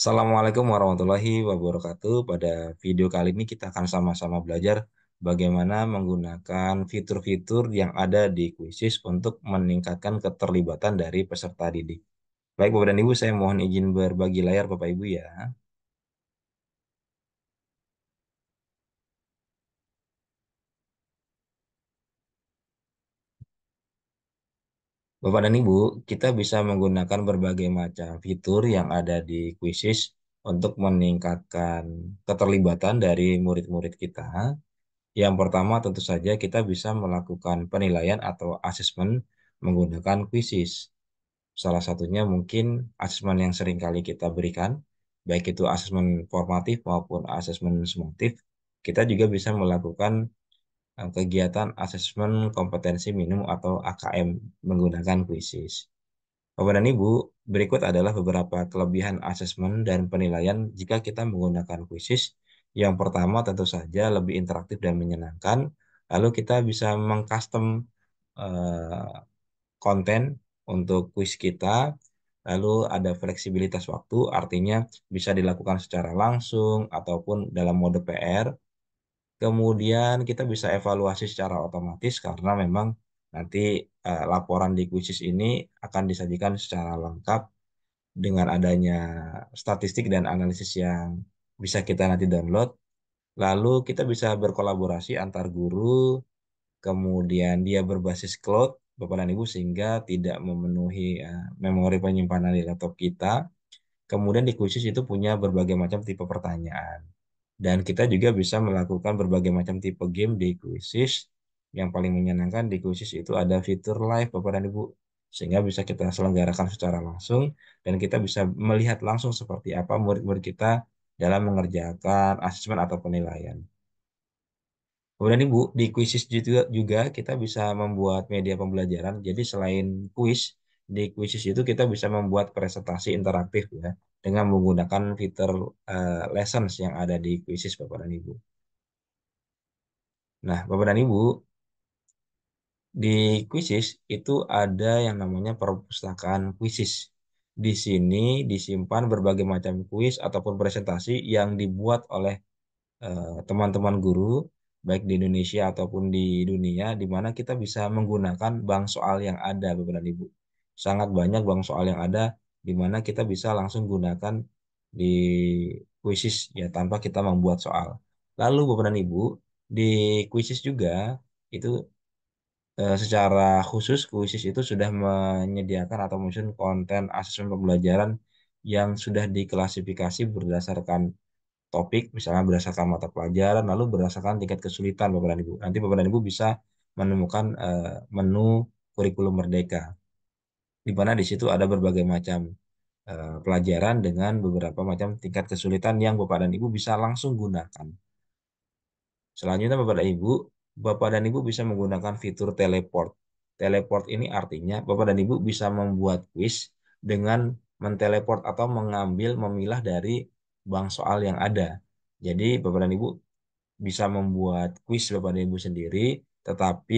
Assalamualaikum warahmatullahi wabarakatuh. Pada video kali ini kita akan sama-sama belajar bagaimana menggunakan fitur-fitur yang ada di kuisis untuk meningkatkan keterlibatan dari peserta didik. Baik Bapak dan Ibu, saya mohon izin berbagi layar Bapak Ibu ya. Bapak dan Ibu, kita bisa menggunakan berbagai macam fitur yang ada di kuisis untuk meningkatkan keterlibatan dari murid-murid kita. Yang pertama tentu saja kita bisa melakukan penilaian atau asesmen menggunakan kuisis. Salah satunya mungkin asesmen yang seringkali kita berikan, baik itu asesmen formatif maupun asesmen sumatif. Kita juga bisa melakukan kegiatan asesmen kompetensi minimum atau AKM menggunakan kuisis. Bapak dan Ibu, berikut adalah beberapa kelebihan asesmen dan penilaian jika kita menggunakan kuisis. Yang pertama tentu saja lebih interaktif dan menyenangkan. Lalu kita bisa mengcustom uh, konten untuk kuis kita. Lalu ada fleksibilitas waktu, artinya bisa dilakukan secara langsung ataupun dalam mode PR Kemudian kita bisa evaluasi secara otomatis karena memang nanti eh, laporan di kuisis ini akan disajikan secara lengkap dengan adanya statistik dan analisis yang bisa kita nanti download. Lalu kita bisa berkolaborasi antar guru, kemudian dia berbasis cloud, Bapak dan Ibu, sehingga tidak memenuhi uh, memori penyimpanan di laptop kita. Kemudian di kuisis itu punya berbagai macam tipe pertanyaan dan kita juga bisa melakukan berbagai macam tipe game di kuisis Yang paling menyenangkan di kuisis itu ada fitur live Bapak dan Ibu. Sehingga bisa kita selenggarakan secara langsung dan kita bisa melihat langsung seperti apa murid-murid kita dalam mengerjakan asesmen atau penilaian. Kemudian Ibu, di kuisis juga, juga kita bisa membuat media pembelajaran. Jadi selain kuis, di kuisis itu kita bisa membuat presentasi interaktif ya dengan menggunakan fitur uh, lessons yang ada di kuisis Bapak dan Ibu. Nah, Bapak dan Ibu, di kuisis itu ada yang namanya perpustakaan kuisis. Di sini disimpan berbagai macam kuis ataupun presentasi yang dibuat oleh eh, teman-teman uh, guru baik di Indonesia ataupun di dunia di mana kita bisa menggunakan bank soal yang ada Bapak dan Ibu. Sangat banyak bank soal yang ada di mana kita bisa langsung gunakan di kuisis ya tanpa kita membuat soal. Lalu Bapak dan Ibu di kuisis juga itu eh, secara khusus kuisis itu sudah menyediakan atau mungkin konten asesmen pembelajaran yang sudah diklasifikasi berdasarkan topik misalnya berdasarkan mata pelajaran lalu berdasarkan tingkat kesulitan Bapak dan Ibu. Nanti Bapak dan Ibu bisa menemukan eh, menu kurikulum merdeka di mana di situ ada berbagai macam uh, pelajaran dengan beberapa macam tingkat kesulitan yang Bapak dan Ibu bisa langsung gunakan. Selanjutnya Bapak dan Ibu, Bapak dan Ibu bisa menggunakan fitur teleport. Teleport ini artinya Bapak dan Ibu bisa membuat kuis dengan menteleport atau mengambil memilah dari bank soal yang ada. Jadi Bapak dan Ibu bisa membuat kuis Bapak dan Ibu sendiri, tetapi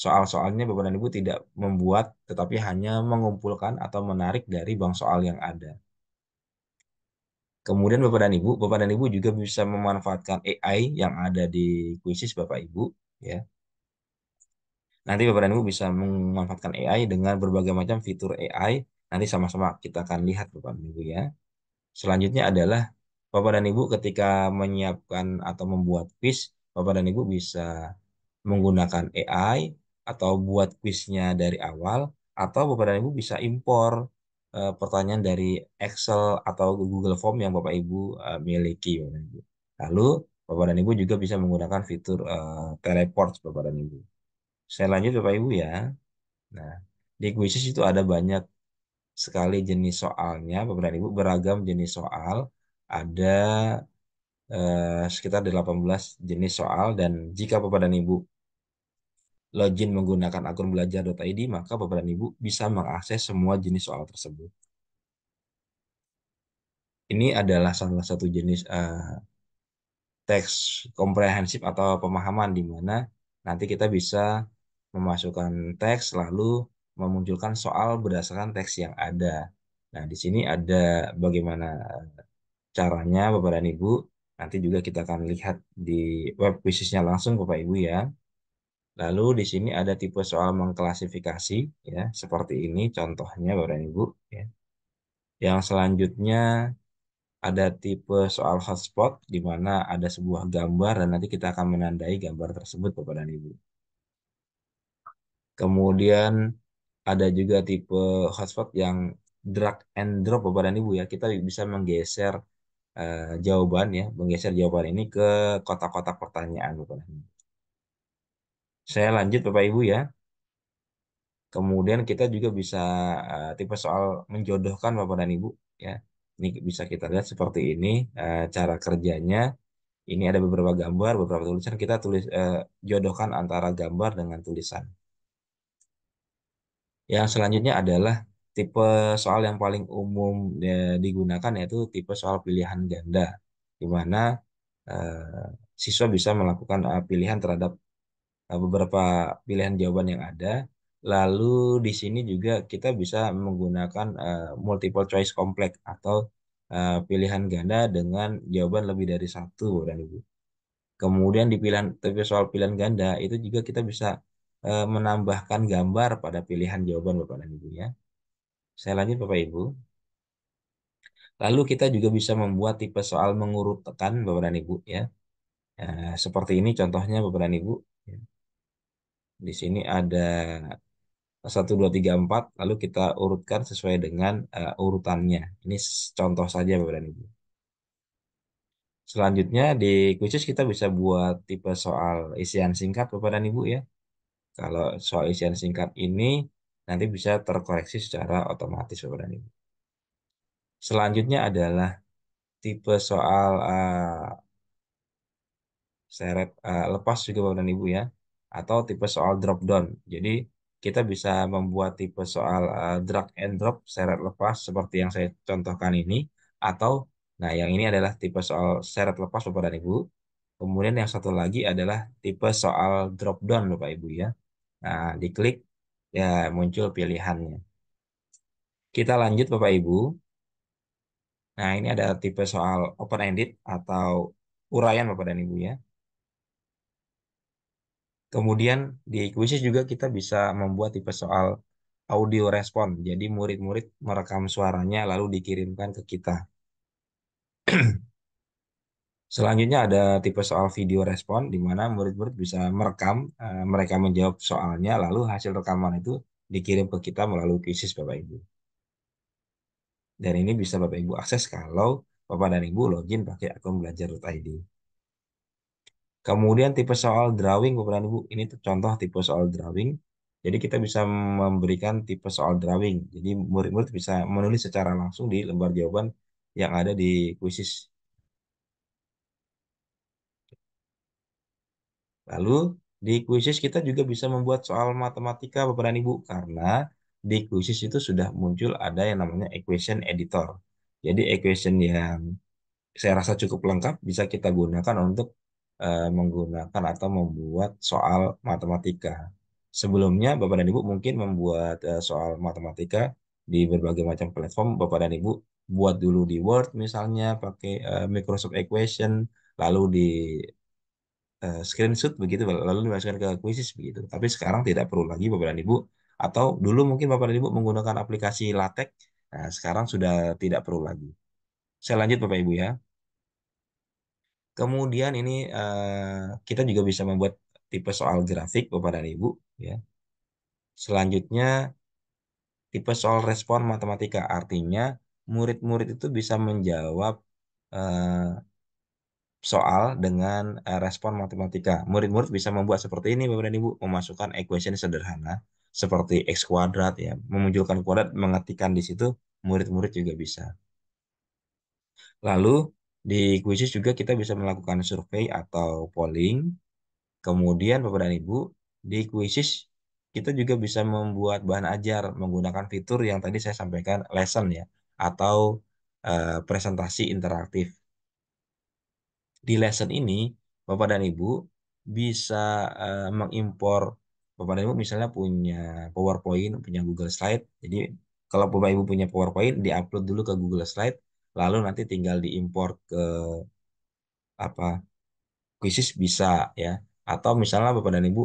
soal-soalnya Bapak dan Ibu tidak membuat, tetapi hanya mengumpulkan atau menarik dari bank soal yang ada. Kemudian Bapak dan Ibu, Bapak dan Ibu juga bisa memanfaatkan AI yang ada di kuisis Bapak Ibu, ya. Nanti Bapak dan Ibu bisa memanfaatkan AI dengan berbagai macam fitur AI. Nanti sama-sama kita akan lihat Bapak dan Ibu ya. Selanjutnya adalah Bapak dan Ibu ketika menyiapkan atau membuat quiz Bapak dan Ibu bisa menggunakan AI atau buat kuisnya dari awal atau Bapak dan Ibu bisa impor uh, pertanyaan dari Excel atau Google Form yang Bapak Ibu uh, miliki Lalu Bapak dan Ibu juga bisa menggunakan fitur uh, teleport Bapak dan Ibu. Saya lanjut Bapak Ibu ya. Nah, di kuisis itu ada banyak sekali jenis soalnya Bapak dan Ibu beragam jenis soal ada eh, sekitar 18 jenis soal dan jika Bapak dan Ibu login menggunakan akun belajar.id, maka Bapak dan Ibu bisa mengakses semua jenis soal tersebut. Ini adalah salah satu jenis uh, teks komprehensif atau pemahaman di mana nanti kita bisa memasukkan teks lalu memunculkan soal berdasarkan teks yang ada. Nah, di sini ada bagaimana eh, caranya Bapak dan Ibu. Nanti juga kita akan lihat di web bisnisnya langsung Bapak Ibu ya. Lalu di sini ada tipe soal mengklasifikasi ya seperti ini contohnya Bapak dan Ibu ya. Yang selanjutnya ada tipe soal hotspot di mana ada sebuah gambar dan nanti kita akan menandai gambar tersebut Bapak dan Ibu. Kemudian ada juga tipe hotspot yang drag and drop Bapak dan Ibu ya. Kita bisa menggeser uh, jawaban ya, menggeser jawaban ini ke kotak-kotak pertanyaan Bapak dan Ibu. Saya lanjut Bapak Ibu ya. Kemudian kita juga bisa uh, tipe soal menjodohkan Bapak dan Ibu ya. Ini bisa kita lihat seperti ini uh, cara kerjanya. Ini ada beberapa gambar, beberapa tulisan kita tulis uh, jodohkan antara gambar dengan tulisan. Yang selanjutnya adalah tipe soal yang paling umum ya, digunakan yaitu tipe soal pilihan ganda di mana uh, siswa bisa melakukan uh, pilihan terhadap Eh, beberapa pilihan jawaban yang ada. Lalu di sini juga kita bisa menggunakan uh, multiple choice complex atau uh, pilihan ganda dengan jawaban lebih dari satu, dan Ibu. Kemudian di pilihan tapi soal pilihan ganda itu juga kita bisa uh, menambahkan gambar pada pilihan jawaban Bapak dan Ibu ya. Saya lanjut Bapak Ibu. Lalu kita juga bisa membuat tipe soal mengurutkan Bapak dan Ibu ya. Uh, seperti ini contohnya Bapak dan Ibu. Ya. Di sini ada satu dua tiga empat lalu kita urutkan sesuai dengan uh, urutannya. Ini contoh saja Bapak dan Ibu. Selanjutnya di khusus kita bisa buat tipe soal isian singkat Bapak dan Ibu ya. Kalau soal isian singkat ini nanti bisa terkoreksi secara otomatis Bapak dan Ibu. Selanjutnya adalah tipe soal uh, seret uh, lepas juga Bapak dan Ibu ya atau tipe soal drop down. Jadi kita bisa membuat tipe soal uh, drag and drop seret lepas seperti yang saya contohkan ini atau nah yang ini adalah tipe soal seret lepas Bapak dan Ibu. Kemudian yang satu lagi adalah tipe soal drop down Bapak Ibu ya. Nah, diklik ya muncul pilihannya. Kita lanjut Bapak Ibu. Nah, ini ada tipe soal open ended atau uraian Bapak dan Ibu ya. Kemudian di kuisis juga kita bisa membuat tipe soal audio respon. Jadi murid-murid merekam suaranya lalu dikirimkan ke kita. Selanjutnya ada tipe soal video respon di mana murid-murid bisa merekam, eh, mereka menjawab soalnya lalu hasil rekaman itu dikirim ke kita melalui kuisis Bapak Ibu. Dan ini bisa Bapak Ibu akses kalau Bapak dan Ibu login pakai akun belajar.id. Kemudian tipe soal drawing Bapak dan Ibu, ini contoh tipe soal drawing. Jadi kita bisa memberikan tipe soal drawing. Jadi murid-murid bisa menulis secara langsung di lembar jawaban yang ada di kuisis. Lalu di kuisis kita juga bisa membuat soal matematika Bapak dan Ibu karena di kuisis itu sudah muncul ada yang namanya equation editor. Jadi equation yang saya rasa cukup lengkap bisa kita gunakan untuk Eh, menggunakan atau membuat soal matematika. Sebelumnya Bapak dan Ibu mungkin membuat eh, soal matematika di berbagai macam platform. Bapak dan Ibu buat dulu di Word misalnya pakai eh, Microsoft Equation, lalu di eh, screenshot begitu, lalu dimasukkan ke kuisis begitu. Tapi sekarang tidak perlu lagi Bapak dan Ibu atau dulu mungkin Bapak dan Ibu menggunakan aplikasi LaTeX. Nah, sekarang sudah tidak perlu lagi. Saya lanjut Bapak Ibu ya. Kemudian ini uh, kita juga bisa membuat tipe soal grafik Bapak dan Ibu ya. Selanjutnya tipe soal respon matematika artinya murid-murid itu bisa menjawab uh, soal dengan uh, respon matematika. Murid-murid bisa membuat seperti ini Bapak dan Ibu, memasukkan equation sederhana seperti x kuadrat ya, memunculkan kuadrat mengetikkan di situ murid-murid juga bisa. Lalu di kuisis juga kita bisa melakukan survei atau polling. Kemudian Bapak dan Ibu, di kuisis kita juga bisa membuat bahan ajar menggunakan fitur yang tadi saya sampaikan lesson ya atau uh, presentasi interaktif. Di lesson ini Bapak dan Ibu bisa uh, mengimpor Bapak dan Ibu misalnya punya PowerPoint, punya Google Slide. Jadi kalau Bapak Ibu punya PowerPoint, diupload dulu ke Google Slide lalu nanti tinggal diimpor ke apa krisis bisa ya atau misalnya bapak dan ibu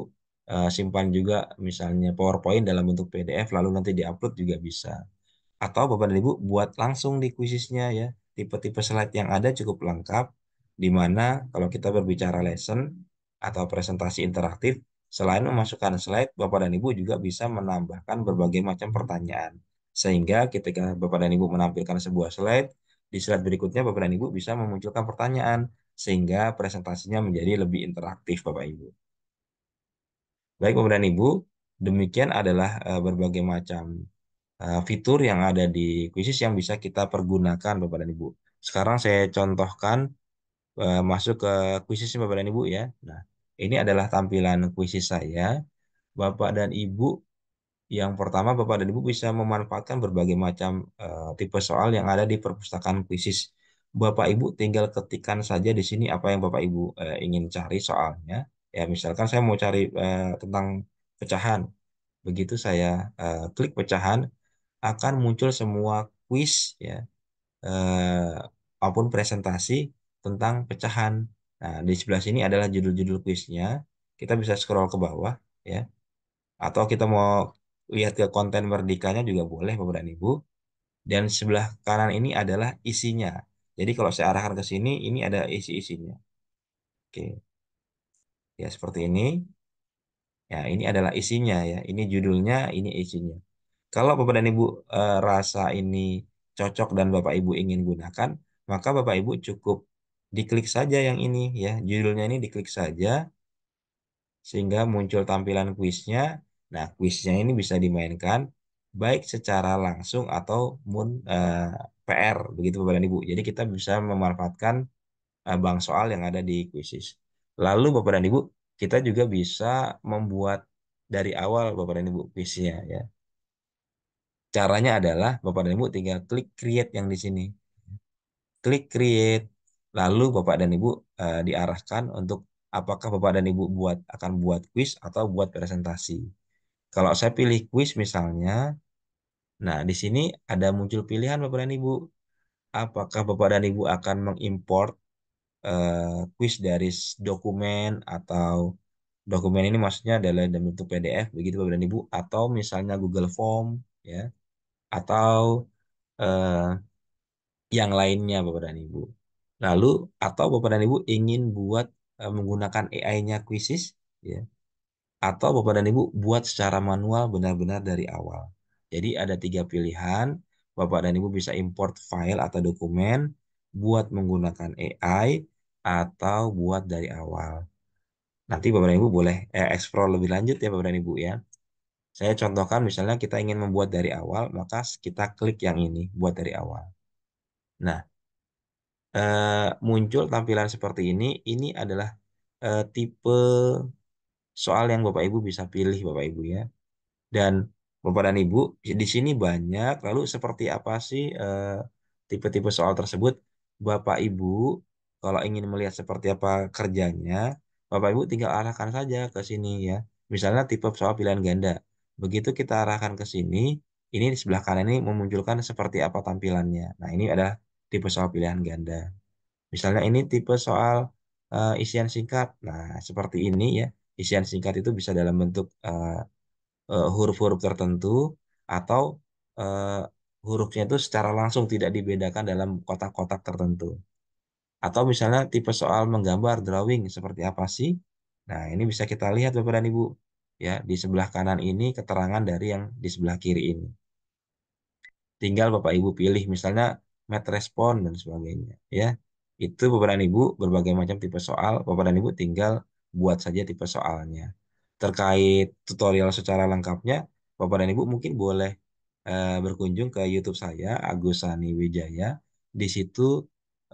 eh, simpan juga misalnya PowerPoint dalam bentuk PDF lalu nanti diupload juga bisa atau bapak dan ibu buat langsung di kuisisnya ya tipe-tipe slide yang ada cukup lengkap di mana kalau kita berbicara lesson atau presentasi interaktif selain memasukkan slide bapak dan ibu juga bisa menambahkan berbagai macam pertanyaan sehingga ketika bapak dan ibu menampilkan sebuah slide di slide berikutnya Bapak dan Ibu bisa memunculkan pertanyaan sehingga presentasinya menjadi lebih interaktif Bapak Ibu. Baik Bapak dan Ibu, demikian adalah eh, berbagai macam eh, fitur yang ada di kuisis yang bisa kita pergunakan Bapak dan Ibu. Sekarang saya contohkan eh, masuk ke kuisisnya Bapak dan Ibu ya. Nah, ini adalah tampilan kuisis saya. Bapak dan Ibu yang pertama, Bapak dan Ibu bisa memanfaatkan berbagai macam uh, tipe soal yang ada di perpustakaan kuisis. Bapak Ibu tinggal ketikkan saja di sini apa yang Bapak Ibu uh, ingin cari soalnya. Ya, misalkan saya mau cari uh, tentang pecahan. Begitu saya uh, klik pecahan, akan muncul semua kuis ya uh, maupun presentasi tentang pecahan. Nah, di sebelah sini adalah judul-judul kuisnya. Kita bisa scroll ke bawah ya. Atau kita mau lihat ke konten merdekanya juga boleh Bapak dan Ibu. Dan sebelah kanan ini adalah isinya. Jadi kalau saya arahkan ke sini, ini ada isi-isinya. Oke. Ya, seperti ini. Ya, ini adalah isinya ya. Ini judulnya, ini isinya. Kalau Bapak dan Ibu e, rasa ini cocok dan Bapak Ibu ingin gunakan, maka Bapak Ibu cukup diklik saja yang ini ya. Judulnya ini diklik saja sehingga muncul tampilan kuisnya Nah, kuisnya ini bisa dimainkan baik secara langsung atau mun, eh, PR begitu Bapak dan Ibu. Jadi kita bisa memanfaatkan eh, bank soal yang ada di kuisis. Lalu Bapak dan Ibu, kita juga bisa membuat dari awal Bapak dan Ibu kuisnya ya. Caranya adalah Bapak dan Ibu tinggal klik create yang di sini. Klik create, lalu Bapak dan Ibu eh, diarahkan untuk apakah Bapak dan Ibu buat akan buat kuis atau buat presentasi. Kalau saya pilih kuis misalnya, nah di sini ada muncul pilihan Bapak dan Ibu. Apakah Bapak dan Ibu akan mengimport eh, kuis uh, dari dokumen atau dokumen ini maksudnya adalah dalam bentuk PDF begitu Bapak dan Ibu atau misalnya Google Form ya atau uh, yang lainnya Bapak dan Ibu. Lalu atau Bapak dan Ibu ingin buat uh, menggunakan AI-nya kuisis ya atau Bapak dan Ibu buat secara manual benar-benar dari awal. Jadi ada tiga pilihan, Bapak dan Ibu bisa import file atau dokumen, buat menggunakan AI, atau buat dari awal. Nanti Bapak dan Ibu boleh eh, explore lebih lanjut ya Bapak dan Ibu ya. Saya contohkan misalnya kita ingin membuat dari awal, maka kita klik yang ini, buat dari awal. Nah, eh, muncul tampilan seperti ini, ini adalah eh, tipe soal yang Bapak Ibu bisa pilih Bapak Ibu ya. Dan Bapak dan Ibu di sini banyak lalu seperti apa sih eh, tipe-tipe eh, soal tersebut? Bapak Ibu kalau ingin melihat seperti apa kerjanya, Bapak Ibu tinggal arahkan saja ke sini ya. Misalnya tipe soal pilihan ganda. Begitu kita arahkan ke sini, ini di sebelah kanan ini memunculkan seperti apa tampilannya. Nah, ini adalah tipe soal pilihan ganda. Misalnya ini tipe soal uh, isian singkat. Nah, seperti ini ya isian singkat itu bisa dalam bentuk eh, eh, huruf-huruf uh, uh, tertentu atau uh, hurufnya itu secara langsung tidak dibedakan dalam kotak-kotak tertentu. Atau misalnya tipe soal menggambar drawing seperti apa sih? Nah, ini bisa kita lihat Bapak dan Ibu. Ya, di sebelah kanan ini keterangan dari yang di sebelah kiri ini. Tinggal Bapak Ibu pilih misalnya met respon dan sebagainya, ya. Itu Bapak dan Ibu berbagai macam tipe soal, Bapak dan Ibu tinggal buat saja tipe soalnya. Terkait tutorial secara lengkapnya, Bapak dan Ibu mungkin boleh eh, berkunjung ke YouTube saya, Agus Sani Wijaya. Di situ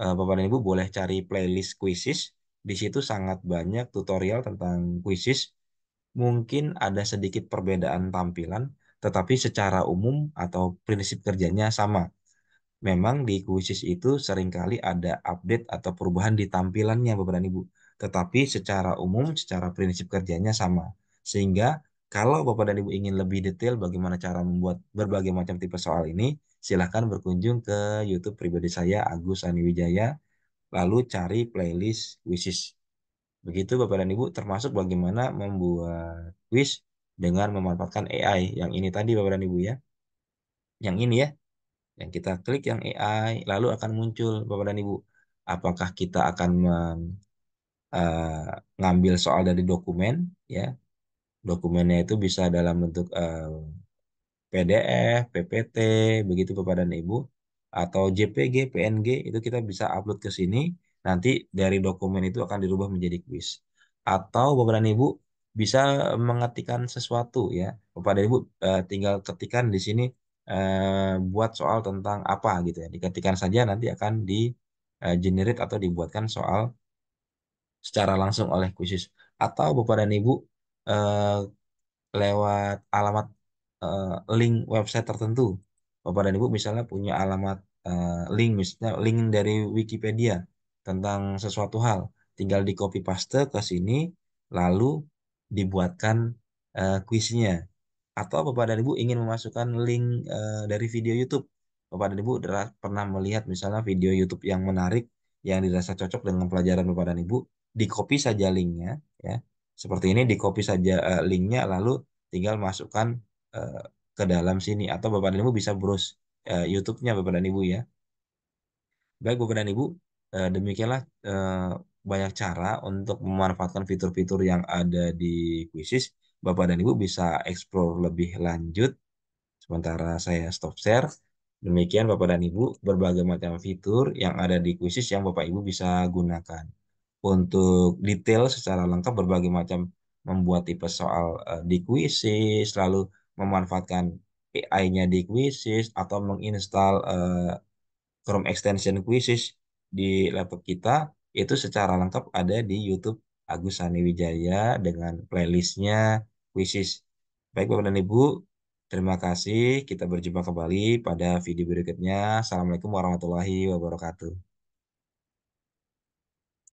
eh, Bapak dan Ibu boleh cari playlist kuisis Di situ sangat banyak tutorial tentang kuisis Mungkin ada sedikit perbedaan tampilan, tetapi secara umum atau prinsip kerjanya sama. Memang di kuisis itu seringkali ada update atau perubahan di tampilannya Bapak dan Ibu tetapi secara umum, secara prinsip kerjanya sama. Sehingga kalau Bapak dan Ibu ingin lebih detail bagaimana cara membuat berbagai macam tipe soal ini, silahkan berkunjung ke YouTube pribadi saya, Agus Ani Wijaya, lalu cari playlist Wishes. Begitu Bapak dan Ibu, termasuk bagaimana membuat wish dengan memanfaatkan AI yang ini tadi Bapak dan Ibu ya. Yang ini ya, yang kita klik yang AI, lalu akan muncul Bapak dan Ibu. Apakah kita akan Eh, ngambil soal dari dokumen ya dokumennya itu bisa dalam bentuk uh, eh, PDF, PPT, begitu kepada ibu atau JPG, PNG itu kita bisa upload ke sini nanti dari dokumen itu akan dirubah menjadi kuis atau bapak dan ibu bisa mengetikkan sesuatu ya bapak dan ibu uh, tinggal ketikan di sini eh, buat soal tentang apa gitu ya. Diketikkan saja nanti akan di generate atau dibuatkan soal secara langsung oleh kuisis atau Bapak dan Ibu eh, lewat alamat eh, link website tertentu. Bapak dan Ibu misalnya punya alamat eh, link misalnya link dari Wikipedia tentang sesuatu hal, tinggal di copy paste ke sini lalu dibuatkan eh, kuisnya. Atau Bapak dan Ibu ingin memasukkan link eh, dari video YouTube. Bapak dan Ibu pernah melihat misalnya video YouTube yang menarik yang dirasa cocok dengan pelajaran Bapak dan Ibu, di copy saja linknya ya seperti ini di copy saja uh, linknya lalu tinggal masukkan uh, ke dalam sini atau bapak dan ibu bisa browse uh, YouTube-nya bapak dan ibu ya baik bapak dan ibu uh, demikianlah uh, banyak cara untuk memanfaatkan fitur-fitur yang ada di kuisis bapak dan ibu bisa explore lebih lanjut sementara saya stop share Demikian Bapak dan Ibu berbagai macam fitur yang ada di kuisis yang Bapak Ibu bisa gunakan untuk detail secara lengkap berbagai macam membuat tipe soal uh, di kuisis, lalu memanfaatkan AI-nya di kuisis atau menginstal uh, Chrome extension kuisis di laptop kita itu secara lengkap ada di YouTube Agus Sani Wijaya dengan playlistnya kuisis. Baik Bapak dan Ibu, terima kasih. Kita berjumpa kembali pada video berikutnya. Assalamualaikum warahmatullahi wabarakatuh.